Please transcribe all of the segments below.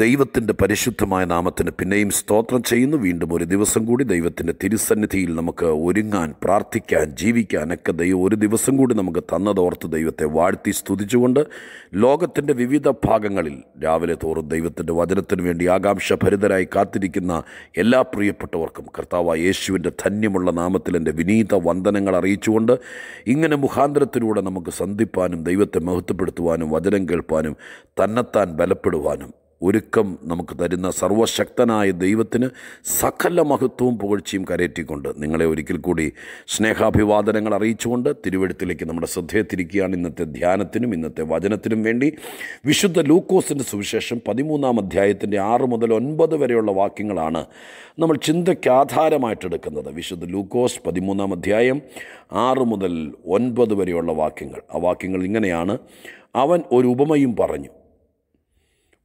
ദൈവത്തിൻ്റെ പരിശുദ്ധമായ നാമത്തിന് പിന്നെയും സ്തോത്രം ചെയ്യുന്നു വീണ്ടും ഒരു ദിവസം കൂടി ദൈവത്തിൻ്റെ തിരുസന്നിധിയിൽ നമുക്ക് ഒരുങ്ങാൻ പ്രാർത്ഥിക്കാൻ ഒക്കെ ദൈവം ഒരു ദിവസം കൂടി നമുക്ക് തന്നതോർത്ത് ദൈവത്തെ വാഴ്ത്തി സ്തുതിച്ചുകൊണ്ട് ലോകത്തിൻ്റെ വിവിധ ഭാഗങ്ങളിൽ രാവിലെ തോറും ദൈവത്തിൻ്റെ വചനത്തിന് വേണ്ടി ആകാംക്ഷഭരിതരായി കാത്തിരിക്കുന്ന എല്ലാ പ്രിയപ്പെട്ടവർക്കും കർത്താവ് യേശുവിൻ്റെ ധന്യമുള്ള നാമത്തിൽ എൻ്റെ വിനീത വന്ദനങ്ങൾ അറിയിച്ചുകൊണ്ട് ഇങ്ങനെ മുഖാന്തരത്തിലൂടെ നമുക്ക് സന്ധിപ്പാനും ദൈവത്തെ മഹത്വപ്പെടുത്തുവാനും വചനം കേൾപ്പാനും തന്നെത്താൻ ബലപ്പെടുവാനും ഒരുക്കം നമുക്ക് തരുന്ന സർവശക്തനായ ദൈവത്തിന് സകല മഹത്വവും പുകഴ്ചയും കരയറ്റിക്കൊണ്ട് നിങ്ങളെ ഒരിക്കൽ കൂടി സ്നേഹാഭിവാദനങ്ങൾ അറിയിച്ചുകൊണ്ട് തിരുവഴുത്തിലേക്ക് നമ്മുടെ ശ്രദ്ധയെത്തിരിക്കുകയാണ് ഇന്നത്തെ ധ്യാനത്തിനും ഇന്നത്തെ വചനത്തിനും വേണ്ടി വിശുദ്ധ ലൂക്കോസിൻ്റെ സുവിശേഷം പതിമൂന്നാം അധ്യായത്തിൻ്റെ ആറ് മുതൽ ഒൻപത് വരെയുള്ള വാക്യങ്ങളാണ് നമ്മൾ ചിന്തയ്ക്ക് ആധാരമായിട്ടെടുക്കുന്നത് വിശുദ്ധ ലൂക്കോസ് പതിമൂന്നാം അധ്യായം ആറ് മുതൽ ഒൻപത് വരെയുള്ള വാക്യങ്ങൾ ആ വാക്യങ്ങൾ ഇങ്ങനെയാണ് അവൻ ഒരു ഉപമയും പറഞ്ഞു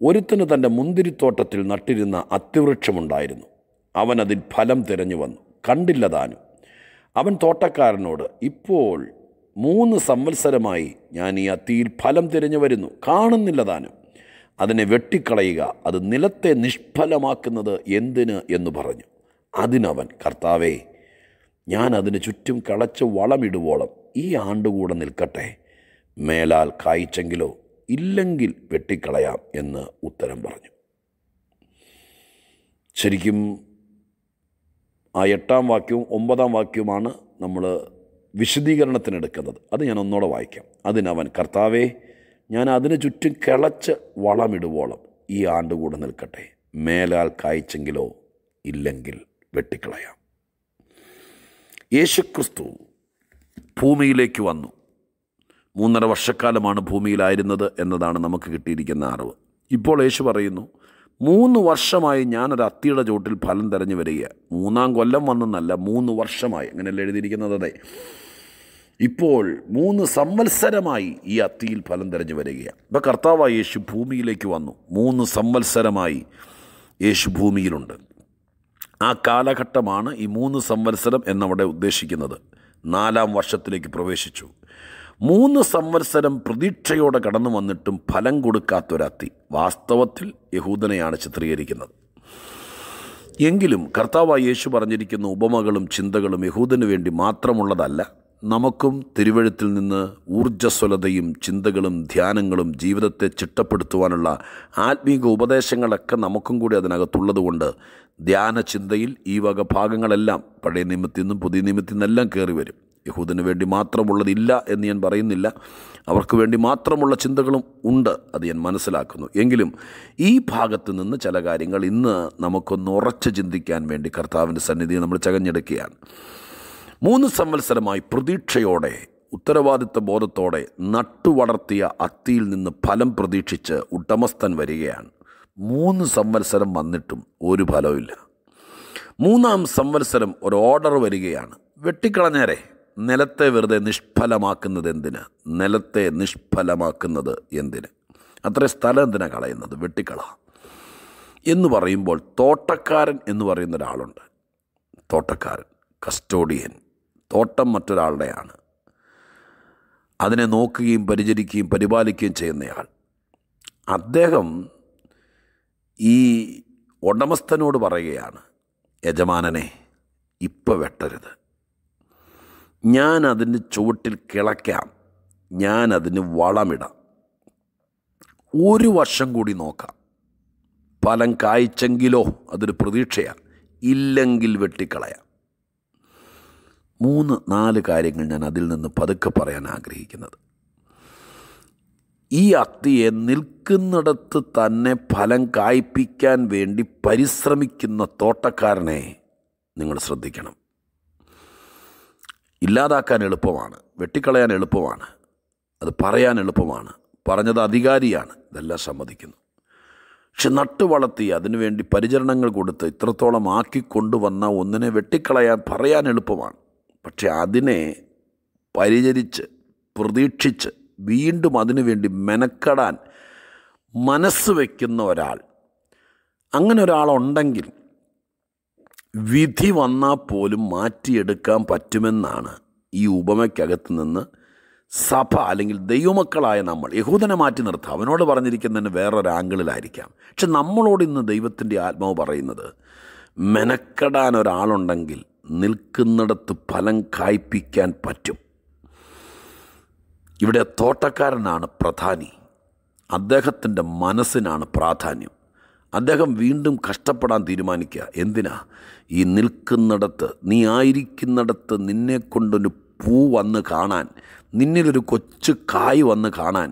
ഒരുത്തന് തൻ്റെ മുന്തിരിത്തോട്ടത്തിൽ നട്ടിരുന്ന അത്യവൃക്ഷമുണ്ടായിരുന്നു അവൻ അതിൽ ഫലം തിരഞ്ഞു വന്നു കണ്ടില്ല താനും അവൻ തോട്ടക്കാരനോട് ഇപ്പോൾ മൂന്ന് സംവത്സരമായി ഞാൻ ഈ അത്തിയിൽ ഫലം തിരഞ്ഞു വരുന്നു കാണുന്നില്ല താനും അതിനെ വെട്ടിക്കളയുക അത് നിലത്തെ നിഷ്ഫലമാക്കുന്നത് എന്തിന് എന്ന് പറഞ്ഞു അതിനവൻ കർത്താവേ ഞാൻ അതിന് ചുറ്റും കളച്ച് വളമിടുവോളം ഈ ആണ്ടുകൂടെ നിൽക്കട്ടെ മേലാൽ കായ്ച്ചെങ്കിലോ ഇല്ലെങ്കിൽ വെട്ടിക്കളയാം എന്ന് ഉത്തരം പറഞ്ഞു ശരിക്കും ആ എട്ടാം വാക്യവും ഒമ്പതാം വാക്യവുമാണ് നമ്മൾ വിശദീകരണത്തിനെടുക്കുന്നത് അത് ഞാൻ ഒന്നോടെ വായിക്കാം അതിനവൻ കർത്താവേ ഞാൻ അതിനു ചുറ്റും കിളച്ച് വളമിടുവോളം ഈ ആണ്ട് കൂടെ നിൽക്കട്ടെ മേലാൽ കായ്ച്ചെങ്കിലോ ഇല്ലെങ്കിൽ വെട്ടിക്കളയാം യേശുക്രിസ്തു ഭൂമിയിലേക്ക് വന്നു മൂന്നര വർഷക്കാലമാണ് ഭൂമിയിലായിരുന്നത് എന്നതാണ് നമുക്ക് കിട്ടിയിരിക്കുന്ന അറിവ് ഇപ്പോൾ യേശു പറയുന്നു മൂന്ന് വർഷമായി ഞാനൊരു അത്തിയുടെ ചോട്ടിൽ ഫലം തെരഞ്ഞു വരിക മൂന്നാം കൊല്ലം വന്നെന്നല്ല മൂന്ന് വർഷമായി അങ്ങനെയല്ല എഴുതിയിരിക്കുന്നത് അതെ ഇപ്പോൾ മൂന്ന് സംവത്സരമായി ഈ അത്തിയിൽ ഫലം തെരഞ്ഞു വരികയാണ് ഇപ്പോൾ കർത്താവായ യേശു ഭൂമിയിലേക്ക് വന്നു മൂന്ന് സംവത്സരമായി യേശു ഭൂമിയിലുണ്ട് ആ കാലഘട്ടമാണ് ഈ മൂന്ന് സംവത്സരം എന്നവിടെ ഉദ്ദേശിക്കുന്നത് നാലാം വർഷത്തിലേക്ക് പ്രവേശിച്ചു മൂന്ന് സംവത്സരം പ്രതീക്ഷയോടെ കടന്നു വന്നിട്ടും ഫലം കൊടുക്കാത്തൊരത്തി വാസ്തവത്തിൽ യഹൂദനെയാണ് ചിത്രീകരിക്കുന്നത് എങ്കിലും കർത്താവായ യേശു പറഞ്ഞിരിക്കുന്ന ഉപമകളും ചിന്തകളും യഹൂദന് വേണ്ടി മാത്രമുള്ളതല്ല നമുക്കും തിരുവഴുത്തിൽ നിന്ന് ഊർജ്ജസ്വലതയും ചിന്തകളും ധ്യാനങ്ങളും ജീവിതത്തെ ചിട്ടപ്പെടുത്തുവാനുള്ള ആത്മീക ഉപദേശങ്ങളൊക്കെ നമുക്കും കൂടി അതിനകത്തുള്ളതുകൊണ്ട് ധ്യാന ചിന്തയിൽ ഈ വക ഭാഗങ്ങളെല്ലാം പഴയ നിയമത്തിൽ നിന്നും പുതിയ നിയമത്തിൽ നിന്നെല്ലാം കയറി വരും യഹൂദിന് വേണ്ടി മാത്രമുള്ളതില്ല എന്ന് ഞാൻ പറയുന്നില്ല അവർക്ക് വേണ്ടി മാത്രമുള്ള ചിന്തകളും ഉണ്ട് അത് ഞാൻ മനസ്സിലാക്കുന്നു എങ്കിലും ഈ ഭാഗത്ത് നിന്ന് ചില കാര്യങ്ങൾ ഇന്ന് നമുക്കൊന്ന് ഉറച്ച് ചിന്തിക്കാൻ വേണ്ടി കർത്താവിൻ്റെ സന്നിധിയിൽ നമ്മൾ ചകഞ്ഞെടുക്കുകയാണ് മൂന്ന് സംവത്സരമായി പ്രതീക്ഷയോടെ ഉത്തരവാദിത്വ ബോധത്തോടെ നട്ടുവളർത്തിയ അത്തിയിൽ നിന്ന് ഫലം പ്രതീക്ഷിച്ച് ഉടമസ്ഥൻ വരികയാണ് മൂന്ന് സംവത്സരം വന്നിട്ടും ഒരു ഫലവുമില്ല മൂന്നാം സംവത്സരം ഒരു ഓർഡർ വരികയാണ് വെട്ടിക്കളഞ്ഞേരെ നിലത്തെ വെറുതെ നിഷ്ഫലമാക്കുന്നത് എന്തിന് നിലത്തെ നിഷ്ഫലമാക്കുന്നത് എന്തിന് അത്ര സ്ഥലം എന്തിനാ കളയുന്നത് വെട്ടിക്കള എന്ന് പറയുമ്പോൾ തോട്ടക്കാരൻ എന്ന് പറയുന്ന ഒരാളുണ്ട് തോട്ടക്കാരൻ കസ്റ്റോഡിയൻ തോട്ടം മറ്റൊരാളുടെയാണ് അതിനെ നോക്കുകയും പരിചരിക്കുകയും പരിപാലിക്കുകയും ചെയ്യുന്നയാൾ അദ്ദേഹം ഈ ഉടമസ്ഥനോട് പറയുകയാണ് യജമാനനെ ഇപ്പം വെട്ടരുത് ഞാൻ അതിന് ചുവട്ടിൽ കിളയ്ക്കാം ഞാൻ അതിന് വളമിടാം ഒരു വർഷം കൂടി നോക്കാം ഫലം കായ്ച്ചെങ്കിലോ അതൊരു പ്രതീക്ഷയാണ് ഇല്ലെങ്കിൽ വെട്ടിക്കളയാം മൂന്ന് നാല് കാര്യങ്ങൾ ഞാൻ അതിൽ നിന്ന് പതുക്കെ പറയാൻ ആഗ്രഹിക്കുന്നത് ഈ അത്തിയെ നിൽക്കുന്നിടത്ത് തന്നെ ഫലം കായ്പിക്കാൻ വേണ്ടി പരിശ്രമിക്കുന്ന തോട്ടക്കാരനെ നിങ്ങൾ ശ്രദ്ധിക്കണം ഇല്ലാതാക്കാൻ എളുപ്പമാണ് വെട്ടിക്കളയാൻ എളുപ്പമാണ് അത് പറയാൻ എളുപ്പമാണ് പറഞ്ഞത് അധികാരിയാണ് ഇതെല്ലാം സമ്മതിക്കുന്നു പക്ഷെ നട്ടു വളർത്തി അതിനുവേണ്ടി പരിചരണങ്ങൾ കൊടുത്ത് ഇത്രത്തോളം ആക്കി കൊണ്ടുവന്ന ഒന്നിനെ വെട്ടിക്കളയാൻ പറയാൻ എളുപ്പമാണ് പക്ഷെ അതിനെ പരിചരിച്ച് പ്രതീക്ഷിച്ച് വീണ്ടും അതിനുവേണ്ടി മെനക്കെടാൻ മനസ്സ് വയ്ക്കുന്ന ഒരാൾ അങ്ങനെ ഒരാളുണ്ടെങ്കിൽ വിധി വന്നാൽ പോലും മാറ്റിയെടുക്കാൻ പറ്റുമെന്നാണ് ഈ ഉപമയ്ക്കകത്ത് നിന്ന് സഭ അല്ലെങ്കിൽ ദൈവമക്കളായ നമ്മൾ യഹൂദനെ മാറ്റി നിർത്താം അവനോട് പറഞ്ഞിരിക്കുന്നതിന് വേറൊരു ആംഗിളിലായിരിക്കാം പക്ഷെ നമ്മളോട് ഇന്ന് ദൈവത്തിൻ്റെ ആത്മാവ് പറയുന്നത് മെനക്കെടാൻ ഒരാളുണ്ടെങ്കിൽ നിൽക്കുന്നിടത്ത് ഫലം കായ്പിക്കാൻ പറ്റും ഇവിടെ തോട്ടക്കാരനാണ് പ്രധാനി അദ്ദേഹത്തിൻ്റെ മനസ്സിനാണ് പ്രാധാന്യം അദ്ദേഹം വീണ്ടും കഷ്ടപ്പെടാൻ തീരുമാനിക്കുക എന്തിനാ ഈ നിൽക്കുന്നിടത്ത് നീ ആയിരിക്കുന്നിടത്ത് കൊണ്ടൊരു പൂ വന്ന് കാണാൻ നിന്നിലൊരു കൊച്ചു കായ് വന്ന് കാണാൻ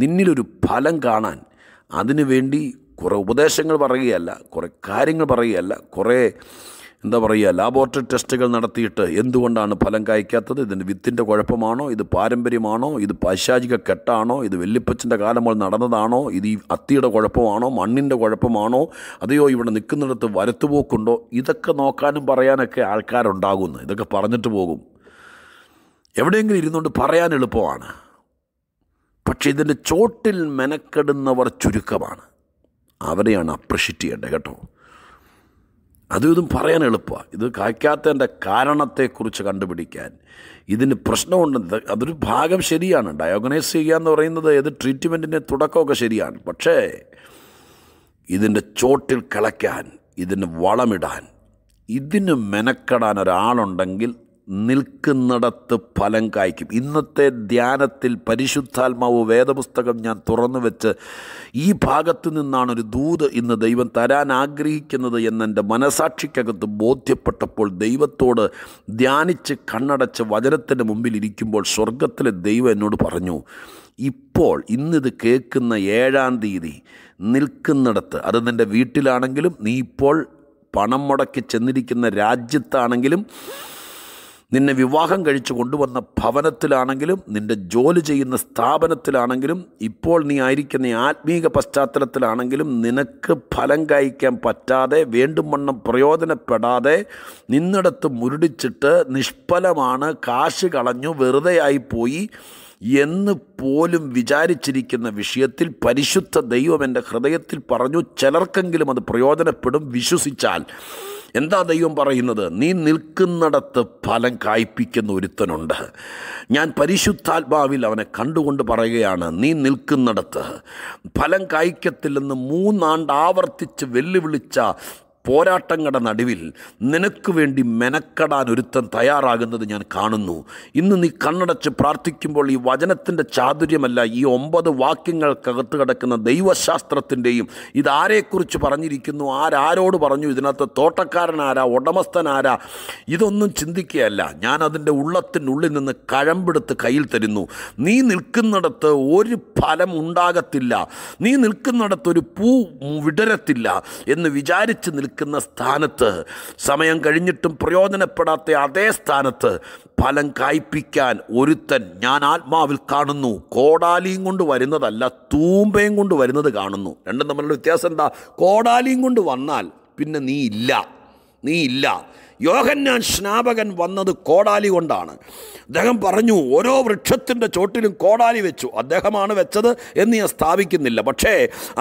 നിന്നിലൊരു ഫലം കാണാൻ അതിനു വേണ്ടി കുറേ ഉപദേശങ്ങൾ പറയുകയല്ല കുറേ കാര്യങ്ങൾ പറയുകയല്ല കുറേ എന്താ പറയുക ലാബോറട്ടറി ടെസ്റ്റുകൾ നടത്തിയിട്ട് എന്തുകൊണ്ടാണ് ഫലം കായ്ക്കാത്തത് ഇതിന് വിത്തിൻ്റെ കുഴപ്പമാണോ ഇത് പാരമ്പര്യമാണോ ഇത് പാശാചിക കെട്ടാണോ ഇത് വെല്ലിപ്പച്ചൻ്റെ കാലം മുതൽ നടന്നതാണോ ഇത് ഈ അത്തിയുടെ കുഴപ്പമാണോ മണ്ണിൻ്റെ കുഴപ്പമാണോ അതെയോ ഇവിടെ നിൽക്കുന്നിടത്ത് വരത്തുപോക്കുണ്ടോ ഇതൊക്കെ നോക്കാനും പറയാനൊക്കെ ആൾക്കാരുണ്ടാകുന്നു ഇതൊക്കെ പറഞ്ഞിട്ട് പോകും എവിടെയെങ്കിലും ഇരുന്നുകൊണ്ട് പറയാൻ എളുപ്പമാണ് പക്ഷേ ഇതിൻ്റെ ചോട്ടിൽ മെനക്കെടുന്നവർ ചുരുക്കമാണ് അവരെയാണ് അപ്രിഷ്യേറ്റ് ചെയ്യേണ്ടത് കേട്ടോ അതും ഇതും പറയാൻ എളുപ്പമാണ് ഇത് കായ്ക്കാത്തതിൻ്റെ കാരണത്തെക്കുറിച്ച് കണ്ടുപിടിക്കാൻ ഇതിന് പ്രശ്നമുണ്ട് അതൊരു ഭാഗം ശരിയാണ് ഡയോഗനൈസ് ചെയ്യുക എന്ന് പറയുന്നത് ഏത് ട്രീറ്റ്മെൻറ്റിൻ്റെ തുടക്കമൊക്കെ ശരിയാണ് പക്ഷേ ഇതിൻ്റെ ചോട്ടിൽ കിളയ്ക്കാൻ ഇതിന് വളമിടാൻ ഇതിന് മെനക്കെടാൻ ഒരാളുണ്ടെങ്കിൽ നിൽക്കുന്നിടത്ത് ഫലം കായ്ക്കും ഇന്നത്തെ ധ്യാനത്തിൽ പരിശുദ്ധാത്മാവ് വേദപുസ്തകം ഞാൻ തുറന്നു വെച്ച് ഈ ഭാഗത്തു നിന്നാണ് ഒരു ദൂത് ഇന്ന് ദൈവം തരാൻ ആഗ്രഹിക്കുന്നത് എന്നെൻ്റെ മനസാക്ഷിക്കകത്ത് ബോധ്യപ്പെട്ടപ്പോൾ ദൈവത്തോട് ധ്യാനിച്ച് കണ്ണടച്ച് വചനത്തിൻ്റെ മുമ്പിൽ ഇരിക്കുമ്പോൾ സ്വർഗത്തിലെ ദൈവം എന്നോട് പറഞ്ഞു ഇപ്പോൾ ഇന്നിത് കേൾക്കുന്ന ഏഴാം തീയതി നിൽക്കുന്നിടത്ത് അത് നിൻ്റെ വീട്ടിലാണെങ്കിലും നീ ഇപ്പോൾ പണം മുടക്കി ചെന്നിരിക്കുന്ന രാജ്യത്താണെങ്കിലും നിന്നെ വിവാഹം കഴിച്ചു കൊണ്ടുവന്ന ഭവനത്തിലാണെങ്കിലും നിൻ്റെ ജോലി ചെയ്യുന്ന സ്ഥാപനത്തിലാണെങ്കിലും ഇപ്പോൾ നീ ആയിരിക്കുന്ന ആത്മീക പശ്ചാത്തലത്തിലാണെങ്കിലും നിനക്ക് ഫലം കായ്ക്കാൻ പറ്റാതെ വേണ്ടും വണ്ണം പ്രയോജനപ്പെടാതെ നിന്നിടത്ത് മുരടിച്ചിട്ട് നിഷ്ഫലമാണ് കാശ് കളഞ്ഞു വെറുതെയായി പോയി എന്ന് പോലും വിചാരിച്ചിരിക്കുന്ന വിഷയത്തിൽ പരിശുദ്ധ ദൈവം എൻ്റെ ഹൃദയത്തിൽ പറഞ്ഞു ചിലർക്കെങ്കിലും അത് പ്രയോജനപ്പെടും വിശ്വസിച്ചാൽ എന്താ ദൈവം പറയുന്നത് നീ നിൽക്കുന്നിടത്ത് ഫലം കായ്പിക്കുന്ന ഒരുത്തനുണ്ട് ഞാൻ പരിശുദ്ധാത്മാവിൽ അവനെ കണ്ടുകൊണ്ട് പറയുകയാണ് നീ നിൽക്കുന്നിടത്ത് ഫലം കായ്ക്കത്തില്ലെന്ന് മൂന്നാണ്ട് ആവർത്തിച്ച് വെല്ലുവിളിച്ച പോരാട്ടങ്ങളുടെ നടുവിൽ നിനക്ക് വേണ്ടി മെനക്കെടാൻ ഒരുത്തൻ തയ്യാറാകുന്നത് ഞാൻ കാണുന്നു ഇന്ന് നീ കണ്ണടച്ച് പ്രാർത്ഥിക്കുമ്പോൾ ഈ വചനത്തിൻ്റെ ചാതുര്യമല്ല ഈ ഒമ്പത് വാക്യങ്ങൾക്കകത്ത് കിടക്കുന്ന ദൈവശാസ്ത്രത്തിൻ്റെയും ഇതാരെക്കുറിച്ച് പറഞ്ഞിരിക്കുന്നു ആരാരോട് പറഞ്ഞു ഇതിനകത്ത് തോട്ടക്കാരനാരാ ഉടമസ്ഥനാരാ ഇതൊന്നും ചിന്തിക്കുകയല്ല ഞാൻ അതിൻ്റെ ഉള്ളത്തിനുള്ളിൽ നിന്ന് കഴമ്പെടുത്ത് കയ്യിൽ തരുന്നു നീ നിൽക്കുന്നിടത്ത് ഒരു ഫലം ഉണ്ടാകത്തില്ല നീ നിൽക്കുന്നിടത്ത് ഒരു പൂ വിടരത്തില്ല എന്ന് വിചാരിച്ച് നിൽക്കുക നിൽക്കുന്ന സ്ഥാനത്ത് സമയം കഴിഞ്ഞിട്ടും പ്രയോജനപ്പെടാത്ത അതേ സ്ഥാനത്ത് ഫലം കായ്പിക്കാൻ ഒരുത്തൻ ഞാൻ ആത്മാവിൽ കാണുന്നു കോടാലിയും കൊണ്ട് വരുന്നതല്ല തൂമ്പയും കൊണ്ട് വരുന്നത് കാണുന്നു രണ്ടും തമ്മിലുള്ള വ്യത്യാസം എന്താ കോടാലിയും കൊണ്ട് വന്നാൽ പിന്നെ നീ ഇല്ല നീ ഇല്ല യോഹന്നാൻ സ്നാപകൻ വന്നത് കോടാലി കൊണ്ടാണ് അദ്ദേഹം പറഞ്ഞു ഓരോ വൃക്ഷത്തിൻ്റെ ചോട്ടിലും കോടാലി വെച്ചു അദ്ദേഹമാണ് വെച്ചത് എന്ന് ഞാൻ സ്ഥാപിക്കുന്നില്ല പക്ഷേ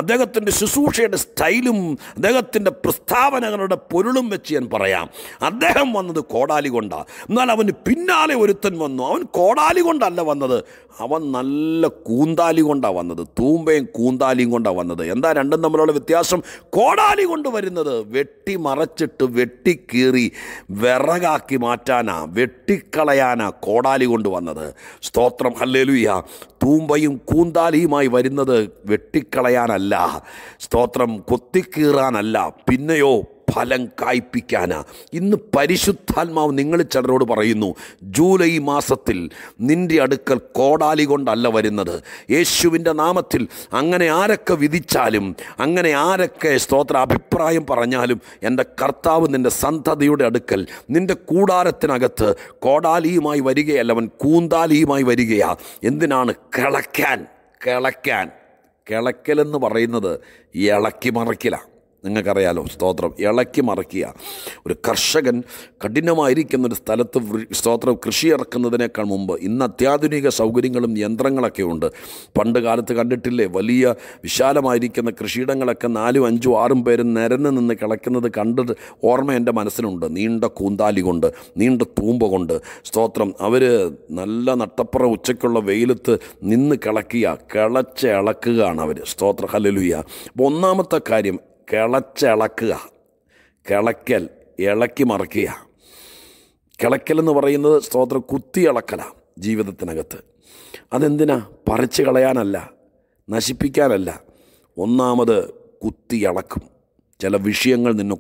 അദ്ദേഹത്തിൻ്റെ ശുശ്രൂഷയുടെ സ്റ്റൈലും അദ്ദേഹത്തിൻ്റെ പ്രസ്താവനകളുടെ പൊരുളും വെച്ച് ഞാൻ പറയാം അദ്ദേഹം വന്നത് കോടാലി കൊണ്ടാണ് എന്നാൽ അവന് പിന്നാലെ ഒരുത്തൻ വന്നു അവൻ കോടാലി കൊണ്ടല്ല വന്നത് അവൻ നല്ല കൂന്താലി കൊണ്ടാണ് വന്നത് തൂമ്പയും കൂന്താലിയും കൊണ്ടാണ് വന്നത് എന്താ രണ്ടും തമ്മിലുള്ള വ്യത്യാസം കോടാലി കൊണ്ട് വരുന്നത് വെട്ടി മറച്ചിട്ട് വെട്ടിക്കീറി വിറകാക്കി മാറ്റാനാ വെട്ടിക്കളയാനാ കോടാലി വന്നത് സ്തോത്രം ഹല്ലേലുയ്യ തൂമ്പയും കൂന്താലിയുമായി വരുന്നത് വെട്ടിക്കളയാനല്ല സ്തോത്രം കൊത്തിക്കീറാനല്ല പിന്നെയോ ഫലം കായ്പിക്കാനാ ഇന്ന് പരിശുദ്ധാത്മാവ് നിങ്ങൾ ചിലരോട് പറയുന്നു ജൂലൈ മാസത്തിൽ നിൻ്റെ അടുക്കൽ കോടാലി കൊണ്ടല്ല വരുന്നത് യേശുവിൻ്റെ നാമത്തിൽ അങ്ങനെ ആരൊക്കെ വിധിച്ചാലും അങ്ങനെ ആരൊക്കെ സ്തോത്ര അഭിപ്രായം പറഞ്ഞാലും എൻ്റെ കർത്താവ് നിൻ്റെ സന്തതിയുടെ അടുക്കൽ നിൻ്റെ കൂടാരത്തിനകത്ത് കോടാലിയുമായി വരികയല്ല അവൻ കൂന്താലിയുമായി വരികയാ എന്തിനാണ് കിളയ്ക്കാൻ കിളയ്ക്കാൻ കിളയ്ക്കലെന്ന് പറയുന്നത് ഇളക്കി മറിക്കലാണ് നിങ്ങൾക്കറിയാലോ സ്തോത്രം ഇളക്കി മറക്കുക ഒരു കർഷകൻ കഠിനമായിരിക്കുന്ന ഒരു സ്ഥലത്ത് സ്തോത്രം കൃഷി ഇറക്കുന്നതിനേക്കാൾ മുമ്പ് ഇന്ന് അത്യാധുനിക സൗകര്യങ്ങളും യന്ത്രങ്ങളൊക്കെ ഉണ്ട് പണ്ട് കാലത്ത് കണ്ടിട്ടില്ലേ വലിയ വിശാലമായിരിക്കുന്ന കൃഷിയിടങ്ങളൊക്കെ നാലും അഞ്ചും ആറും പേരും നിരന്ന് നിന്ന് കിളയ്ക്കുന്നത് കണ്ടിട്ട് ഓർമ്മ എൻ്റെ മനസ്സിലുണ്ട് നീണ്ട കൂന്താലി കൊണ്ട് നീണ്ട തൂമ്പ കൊണ്ട് സ്തോത്രം അവർ നല്ല നട്ടപ്പുറ ഉച്ചയ്ക്കുള്ള വെയിലത്ത് നിന്ന് കിളക്കിയ കിളച്ച് ഇളക്കുകയാണ് അവർ സ്തോത്ര ഹലലുയ അപ്പോൾ ഒന്നാമത്തെ കാര്യം കിളച്ചിളക്കുക കിളയ്ക്കൽ ഇളക്കി മറിക്കുക കിളയ്ക്കൽ എന്ന് പറയുന്നത് സ്തോത്രം കുത്തി ഇളക്കലാണ് ജീവിതത്തിനകത്ത് അതെന്തിനാ പറിച്ചു കളയാനല്ല നശിപ്പിക്കാനല്ല ഒന്നാമത് കുത്തി ഇളക്കും ചില വിഷയങ്ങൾ നിന്നെ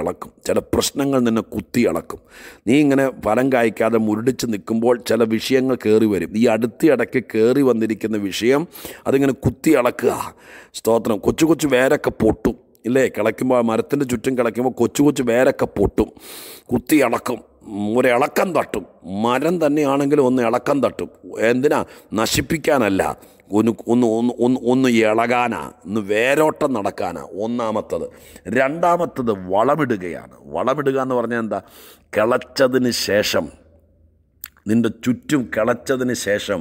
ഇളക്കും ചില പ്രശ്നങ്ങൾ നിന്നെ ഇളക്കും നീ ഇങ്ങനെ ഫലം കായ്ക്കാതെ മുരടിച്ച് നിൽക്കുമ്പോൾ ചില വിഷയങ്ങൾ കയറി വരും ഈ അടുത്തിടയ്ക്ക് കയറി വന്നിരിക്കുന്ന വിഷയം അതിങ്ങനെ ഇളക്കുക സ്തോത്രം കൊച്ചു കൊച്ചു വേരൊക്കെ പൊട്ടും ഇല്ലേ കിളയ്ക്കുമ്പോൾ ആ മരത്തിൻ്റെ ചുറ്റും കിളയ്ക്കുമ്പോൾ കൊച്ചു കൊച്ചു വേരൊക്കെ പൊട്ടും കുത്തി ഇളക്കും ഒരിളക്കം തട്ടും മരം തന്നെയാണെങ്കിലും ഒന്ന് ഇളക്കം തട്ടും എന്തിനാ നശിപ്പിക്കാനല്ല ഒന്ന് ഒന്ന് ഒന്ന് ഒന്ന് ഒന്ന് ഇളകാനാ ഒന്ന് വേരോട്ടം നടക്കാനാ ഒന്നാമത്തത് രണ്ടാമത്തത് വളമിടുകയാണ് വളമിടുക എന്ന് പറഞ്ഞാൽ എന്താ കിളച്ചതിന് ശേഷം നിൻ്റെ ചുറ്റും കിളച്ചതിന് ശേഷം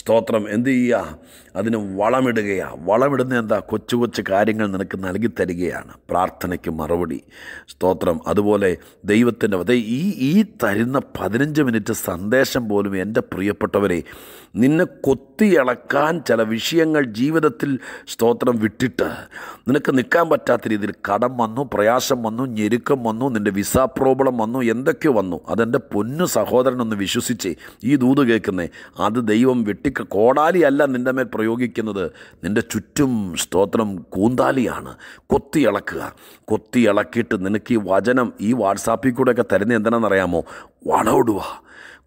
സ്തോത്രം എന്തു ചെയ്യുക അതിന് വളമിടുകയാണ് വളമിടുന്ന എന്താ കൊച്ചു കൊച്ചു കാര്യങ്ങൾ നിനക്ക് നൽകി തരികയാണ് പ്രാർത്ഥനയ്ക്ക് മറുപടി സ്തോത്രം അതുപോലെ ദൈവത്തിൻ്റെ അതെ ഈ ഈ തരുന്ന പതിനഞ്ച് മിനിറ്റ് സന്ദേശം പോലും എൻ്റെ പ്രിയപ്പെട്ടവരെ നിന്നെ കൊത്തിയിളക്കാൻ ചില വിഷയങ്ങൾ ജീവിതത്തിൽ സ്തോത്രം വിട്ടിട്ട് നിനക്ക് നിൽക്കാൻ പറ്റാത്ത രീതിയിൽ കടം വന്നു പ്രയാസം വന്നു ഞെരുക്കം വന്നു നിൻ്റെ വിസ പ്രോബ്ലം വന്നു എന്തൊക്കെ വന്നു അതെൻ്റെ പൊന്നു സഹോദരനൊന്ന് വിശ്വസിച്ച് ഈ ദൂത് കേൾക്കുന്നേ അത് ദൈവം വെട്ടിക്ക കോടാലിയല്ല നിൻ്റെ മേൽ പ്രയോഗിക്കുന്നത് നിൻ്റെ ചുറ്റും സ്തോത്രം കൂന്താലിയാണ് കൊത്തി ഇളക്കുക കൊത്തി ഇളക്കിയിട്ട് നിനക്ക് ഈ വചനം ഈ വാട്സാപ്പിൽ കൂടെയൊക്കെ തരുന്നത് എന്തിനാണെന്നറിയാമോ വളവിടുക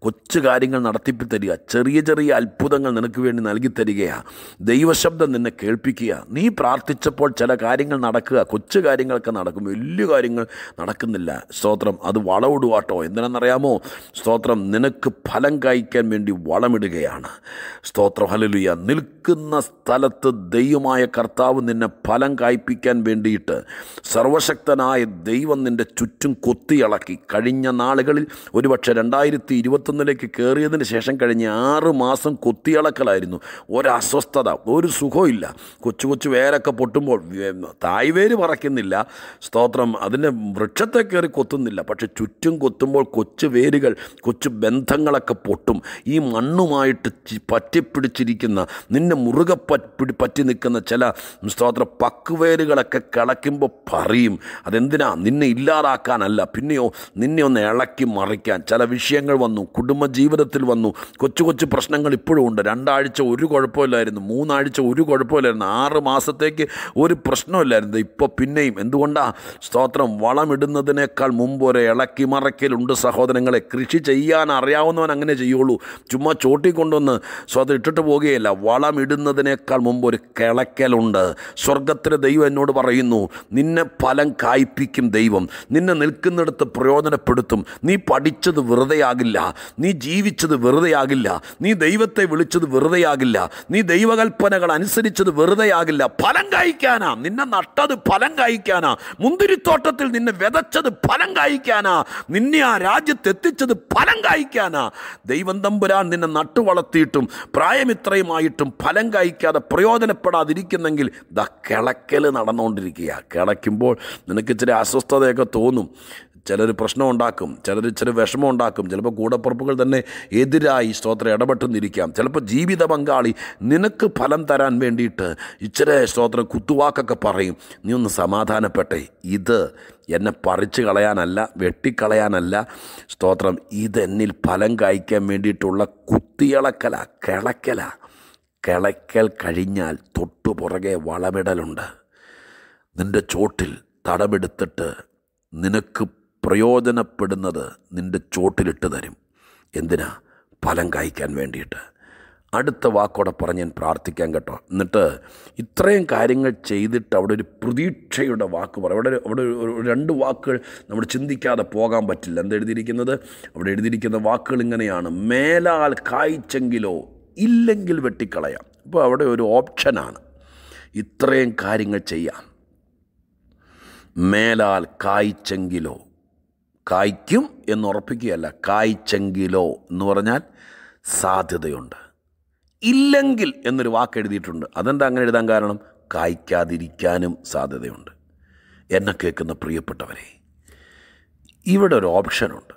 കൊച്ചു കാര്യങ്ങൾ നടത്തിപ്പി തരിക ചെറിയ ചെറിയ അത്ഭുതങ്ങൾ നിനക്ക് വേണ്ടി നൽകി തരികയാണ് ദൈവശബ്ദം നിന്നെ കേൾപ്പിക്കുക നീ പ്രാർത്ഥിച്ചപ്പോൾ ചില കാര്യങ്ങൾ നടക്കുക കൊച്ചു കാര്യങ്ങളൊക്കെ നടക്കും വലിയ കാര്യങ്ങൾ നടക്കുന്നില്ല സ്തോത്രം അത് വളമിടുവാട്ടോ എന്തിനാണെന്നറിയാമോ സ്തോത്രം നിനക്ക് ഫലം കായ്ക്കാൻ വേണ്ടി വളമിടുകയാണ് സ്തോത്രം ഹലലുയ നിൽക്കുന്ന സ്ഥലത്ത് ദൈവമായ കർത്താവ് നിന്നെ ഫലം കായ്പ്പിക്കാൻ വേണ്ടിയിട്ട് സർവശക്തനായ ദൈവം നിൻ്റെ ചുറ്റും കൊത്തിയിളക്കി കഴിഞ്ഞ നാളുകളിൽ ഒരുപക്ഷെ രണ്ടായിരത്തി ഇരുപത്തൊന്നിലേക്ക് കയറിയതിന് ശേഷം കഴിഞ്ഞ ആറ് മാസം കൊത്തിയളക്കലായിരുന്നു ഒരസ്വസ്ഥത ഒരു സുഖമില്ല കൊച്ചു കൊച്ചു വേരൊക്കെ പൊട്ടുമ്പോൾ തായ്വേര് പറക്കുന്നില്ല പറയ്ക്കുന്നില്ല സ്തോത്രം അതിൻ്റെ വൃക്ഷത്തെ കയറി കൊത്തുന്നില്ല പക്ഷെ ചുറ്റും കൊത്തുമ്പോൾ കൊച്ചു വേരുകൾ കൊച്ചു ബന്ധങ്ങളൊക്കെ പൊട്ടും ഈ മണ്ണുമായിട്ട് പറ്റിപ്പിടിച്ചിരിക്കുന്ന നിന്നെ മുറുകെ പറ്റി പറ്റി നിൽക്കുന്ന ചില സ്തോത്ര പക്കുവേരുകളൊക്കെ കിളയ്ക്കുമ്പോൾ പറയും അതെന്തിനാ നിന്നെ ഇല്ലാതാക്കാനല്ല പിന്നെയോ നിന്നെ ഒന്ന് ഇളക്കി മറിക്കാൻ ചില വിഷയങ്ങൾ വന്നു കുടുംബജീവിതത്തിൽ വന്നു കൊച്ചു കൊച്ചു പ്രശ്നങ്ങൾ ഇപ്പോഴും ഉണ്ട് രണ്ടാഴ്ച ഒരു കുഴപ്പമില്ലായിരുന്നു മൂന്നാഴ്ച ഒരു കുഴപ്പമില്ലായിരുന്നു ആറ് മാസത്തേക്ക് ഒരു പ്രശ്നമില്ലായിരുന്നു ഇപ്പോൾ പിന്നെയും എന്തുകൊണ്ടാണ് സ്തോത്രം വളമിടുന്നതിനേക്കാൾ മുമ്പ് ഒരു ഇളക്കി മറക്കലുണ്ട് സഹോദരങ്ങളെ കൃഷി ചെയ്യാൻ അറിയാവുന്നവൻ അങ്ങനെ ചെയ്യുള്ളൂ ചുമ്മാ കൊണ്ടുവന്ന് സ്വാതം ഇട്ടിട്ട് പോകുകയില്ല വളമിടുന്നതിനേക്കാൾ മുമ്പ് ഒരു കിളക്കലുണ്ട് സ്വർഗത്തിലെ ദൈവം എന്നോട് പറയുന്നു നിന്നെ ഫലം കായ്പിക്കും ദൈവം നിന്നെ നിൽക്കുന്നിടത്ത് പ്രയോജനപ്പെടുത്തും നീ പഠിച്ചത് വെറുതെയാകില്ല നീ ജീവിച്ചത് വെറുതെയാകില്ല നീ ദൈവത്തെ വിളിച്ചത് വെറുതെയാകില്ല നീ ദൈവകൽപ്പനകൾ അനുസരിച്ചത് വെറുതെയാകില്ല ഫലം കായ്ക്കാനാ നിന്നെ നട്ടത് ഫലം കായ്ക്കാനാ മുന്തിരിത്തോട്ടത്തിൽ നിന്നെ വിതച്ചത് ഫലം കായ്ക്കാനാ നിന്നെ ആ രാജ്യത്ത് എത്തിച്ചത് ഫലം കായ്ക്കാനാ ദൈവം തമ്പുരാൻ നിന്നെ നട്ടു വളർത്തിയിട്ടും പ്രായമിത്രയുമായിട്ടും ഫലം കായ്ക്കാതെ പ്രയോജനപ്പെടാതിരിക്കുന്നെങ്കിൽ ദ കിളക്കൽ നടന്നുകൊണ്ടിരിക്കുക കിളയ്ക്കുമ്പോൾ നിനക്ക് ഇച്ചിരി അസ്വസ്ഥതയൊക്കെ തോന്നും ചിലർ പ്രശ്നം ഉണ്ടാക്കും ചിലർ ചില വിഷമം ഉണ്ടാക്കും ചിലപ്പോൾ കൂടപ്പുറപ്പുകൾ തന്നെ എതിരായി സ്തോത്രം ഇടപെട്ടെന്നിരിക്കാം ചിലപ്പോൾ ജീവിത പങ്കാളി നിനക്ക് ഫലം തരാൻ വേണ്ടിയിട്ട് ഇച്ചിരി സ്തോത്രം കുത്തുവാക്കൊക്കെ പറയും നീ ഒന്ന് സമാധാനപ്പെട്ടേ ഇത് എന്നെ പറിച്ചു കളയാനല്ല വെട്ടിക്കളയാനല്ല സ്തോത്രം ഇതെന്നിൽ ഫലം കായ്ക്കാൻ വേണ്ടിയിട്ടുള്ള കുത്തിയിളക്കല കിളക്കല കിളയ്ക്കൽ കഴിഞ്ഞാൽ തൊട്ടു പുറകെ വളമിടലുണ്ട് നിൻ്റെ ചോട്ടിൽ തടമെടുത്തിട്ട് നിനക്ക് പ്രയോജനപ്പെടുന്നത് നിൻ്റെ ചോട്ടിലിട്ട് തരും എന്തിനാ ഫലം കായ്ക്കാൻ വേണ്ടിയിട്ട് അടുത്ത വാക്കോടെ പറഞ്ഞ് ഞാൻ പ്രാർത്ഥിക്കാൻ കേട്ടോ എന്നിട്ട് ഇത്രയും കാര്യങ്ങൾ ചെയ്തിട്ട് അവിടെ ഒരു പ്രതീക്ഷയുടെ വാക്ക് പറയും അവിടെ അവിടെ രണ്ട് വാക്കുകൾ നമ്മൾ ചിന്തിക്കാതെ പോകാൻ പറ്റില്ല എഴുതിയിരിക്കുന്നത് അവിടെ എഴുതിയിരിക്കുന്ന വാക്കുകൾ ഇങ്ങനെയാണ് മേലാൽ കായ്ച്ചെങ്കിലോ ഇല്ലെങ്കിൽ വെട്ടിക്കളയാം ഇപ്പോൾ അവിടെ ഒരു ഓപ്ഷനാണ് ഇത്രയും കാര്യങ്ങൾ ചെയ്യാം മേലാൽ കായ്ച്ചെങ്കിലോ കായ്ക്കും എന്നുറപ്പിക്കുകയല്ല കായ്ച്ചെങ്കിലോ എന്ന് പറഞ്ഞാൽ സാധ്യതയുണ്ട് ഇല്ലെങ്കിൽ എന്നൊരു വാക്ക് എഴുതിയിട്ടുണ്ട് അതെന്താ അങ്ങനെ എഴുതാൻ കാരണം കായ്ക്കാതിരിക്കാനും സാധ്യതയുണ്ട് എന്നെ കേൾക്കുന്ന പ്രിയപ്പെട്ടവരെ ഇവിടെ ഒരു ഓപ്ഷനുണ്ട്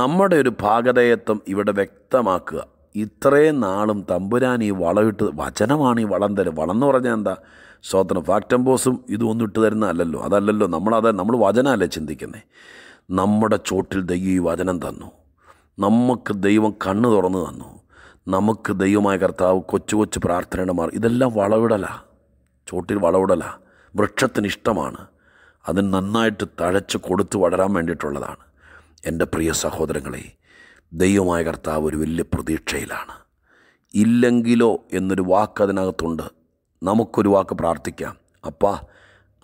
നമ്മുടെ ഒരു ഭാഗതയത്വം ഇവിടെ വ്യക്തമാക്കുക ഇത്രയും നാളും തമ്പുരാൻ ഈ വളമിട്ട് വചനമാണ് ഈ വളം തരും വളം എന്ന് പറഞ്ഞാൽ എന്താ സ്തോത്രം ഫാക്ട് ബോസും ഇതും ഇട്ട് തരുന്ന അല്ലല്ലോ അതല്ലല്ലോ നമ്മളത് നമ്മൾ വചനമല്ലേ ചിന്തിക്കുന്നത് നമ്മുടെ ചോട്ടിൽ ദൈവം ഈ വചനം തന്നു നമുക്ക് ദൈവം കണ്ണ് തുറന്നു തന്നു നമുക്ക് ദൈവമായ കർത്താവ് കൊച്ചു കൊച്ചു പ്രാർത്ഥനയുടെ മാറി ഇതെല്ലാം വളവിടലാണ് ചോട്ടിൽ വളവിടലാണ് വൃക്ഷത്തിന് ഇഷ്ടമാണ് അതിന് നന്നായിട്ട് തഴച്ച് കൊടുത്ത് വളരാൻ വേണ്ടിയിട്ടുള്ളതാണ് എൻ്റെ പ്രിയ സഹോദരങ്ങളെ ദൈവമായ കർത്താവ് ഒരു വലിയ പ്രതീക്ഷയിലാണ് ഇല്ലെങ്കിലോ എന്നൊരു വാക്ക് അതിനകത്തുണ്ട് നമുക്കൊരു വാക്ക് പ്രാർത്ഥിക്കാം അപ്പാ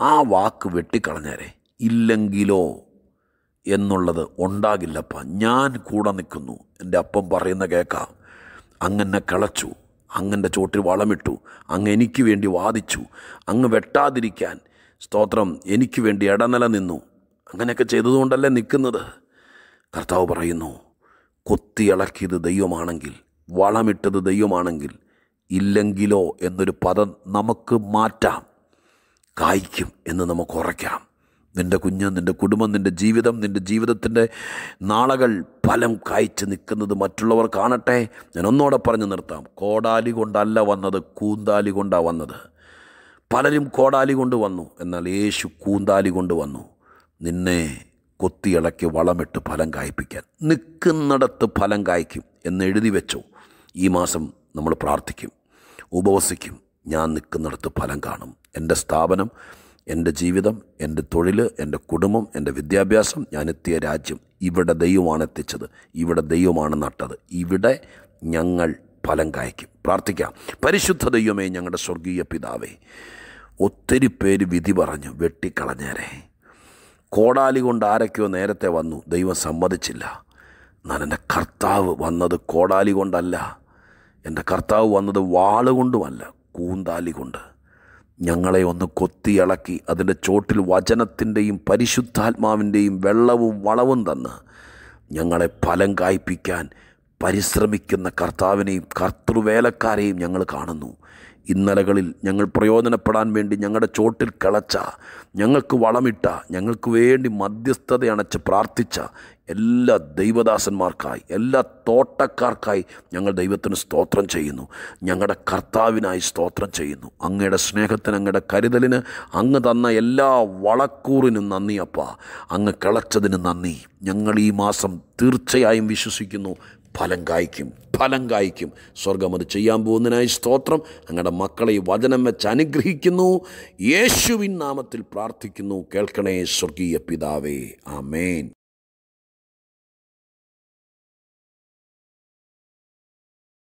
ആ വാക്ക് വെട്ടിക്കളഞ്ഞേരെ ഇല്ലെങ്കിലോ എന്നുള്ളത് ഉണ്ടാകില്ലപ്പ ഞാൻ കൂടെ നിൽക്കുന്നു എൻ്റെ അപ്പം പറയുന്ന കേൾക്കാം അങ്ങനെ കളച്ചു അങ്ങൻ്റെ ചോട്ടിൽ വളമിട്ടു അങ്ങ് എനിക്ക് വേണ്ടി വാദിച്ചു അങ്ങ് വെട്ടാതിരിക്കാൻ സ്തോത്രം എനിക്ക് വേണ്ടി ഇടനില നിന്നു അങ്ങനെയൊക്കെ ചെയ്തതുകൊണ്ടല്ലേ നിൽക്കുന്നത് കർത്താവ് പറയുന്നു ഇളക്കിയത് ദൈവമാണെങ്കിൽ വളമിട്ടത് ദൈവമാണെങ്കിൽ ഇല്ലെങ്കിലോ എന്നൊരു പദം നമുക്ക് മാറ്റാം കായ്ക്കും എന്ന് നമുക്ക് ഉറയ്ക്കാം നിൻ്റെ കുഞ്ഞ് നിൻ്റെ കുടുംബം നിൻ്റെ ജീവിതം നിൻ്റെ ജീവിതത്തിൻ്റെ നാളകൾ ഫലം കായ്ച്ച് നിൽക്കുന്നത് മറ്റുള്ളവർ കാണട്ടെ ഞാൻ ഒന്നോടെ പറഞ്ഞു നിർത്താം കോടാലി കൊണ്ടല്ല വന്നത് കൂന്താലി കൊണ്ടാണ് വന്നത് പലരും കോടാലി കൊണ്ട് വന്നു എന്നാൽ യേശു കൂന്താലി കൊണ്ട് വന്നു നിന്നെ കൊത്തിയിളക്കി വളമിട്ട് ഫലം കായ്പ്പിക്കാൻ നിൽക്കുന്നിടത്ത് ഫലം കായ്ക്കും എന്ന് എഴുതി വെച്ചു ഈ മാസം നമ്മൾ പ്രാർത്ഥിക്കും ഉപവസിക്കും ഞാൻ നിൽക്കുന്നിടത്ത് ഫലം കാണും എൻ്റെ സ്ഥാപനം എൻ്റെ ജീവിതം എൻ്റെ തൊഴിൽ എൻ്റെ കുടുംബം എൻ്റെ വിദ്യാഭ്യാസം ഞാൻ എത്തിയ രാജ്യം ഇവിടെ ദൈവമാണ് എത്തിച്ചത് ഇവിടെ ദൈവമാണ് നട്ടത് ഇവിടെ ഞങ്ങൾ ഫലം കായ്ക്കും പ്രാർത്ഥിക്കാം പരിശുദ്ധ ദൈവമേ ഞങ്ങളുടെ സ്വർഗീയ പിതാവേ ഒത്തിരി പേര് വിധി പറഞ്ഞു വെട്ടിക്കളഞ്ഞേരെ കോടാലി കൊണ്ട് ആരൊക്കെയോ നേരത്തെ വന്നു ദൈവം സമ്മതിച്ചില്ല എന്നാൽ എൻ്റെ കർത്താവ് വന്നത് കോടാലി കൊണ്ടല്ല എൻ്റെ കർത്താവ് വന്നത് വാളുകൊണ്ടുമല്ല കൂന്താലി കൊണ്ട് ഞങ്ങളെ ഒന്ന് കൊത്തിയിളക്കി അതിൻ്റെ ചോട്ടിൽ വചനത്തിൻ്റെയും പരിശുദ്ധാത്മാവിൻ്റെയും വെള്ളവും വളവും തന്ന് ഞങ്ങളെ ഫലം കായ്പിക്കാൻ പരിശ്രമിക്കുന്ന കർത്താവിനെയും കർത്തൃവേലക്കാരെയും ഞങ്ങൾ കാണുന്നു ഇന്നലകളിൽ ഞങ്ങൾ പ്രയോജനപ്പെടാൻ വേണ്ടി ഞങ്ങളുടെ ചോട്ടിൽ കിളച്ച ഞങ്ങൾക്ക് വളമിട്ട ഞങ്ങൾക്ക് വേണ്ടി മധ്യസ്ഥത അണച്ച് പ്രാർത്ഥിച്ച എല്ലാ ദൈവദാസന്മാർക്കായി എല്ലാ തോട്ടക്കാർക്കായി ഞങ്ങൾ ദൈവത്തിന് സ്തോത്രം ചെയ്യുന്നു ഞങ്ങളുടെ കർത്താവിനായി സ്തോത്രം ചെയ്യുന്നു അങ്ങയുടെ സ്നേഹത്തിന് അങ്ങയുടെ കരുതലിന് അങ്ങ് തന്ന എല്ലാ വളക്കൂറിനും നന്ദിയപ്പ അങ്ങ് കിളച്ചതിന് നന്ദി ഞങ്ങൾ ഈ മാസം തീർച്ചയായും വിശ്വസിക്കുന്നു ഫലം കായ്ക്കും ഫലം കായ്ക്കും സ്വർഗം അത് ചെയ്യാൻ പോകുന്നതിനായി സ്തോത്രം അങ്ങയുടെ മക്കളെ വചനം വെച്ച് അനുഗ്രഹിക്കുന്നു യേശുവിൻ നാമത്തിൽ പ്രാർത്ഥിക്കുന്നു കേൾക്കണേ സ്വർഗീയ പിതാവേ ആമേൻ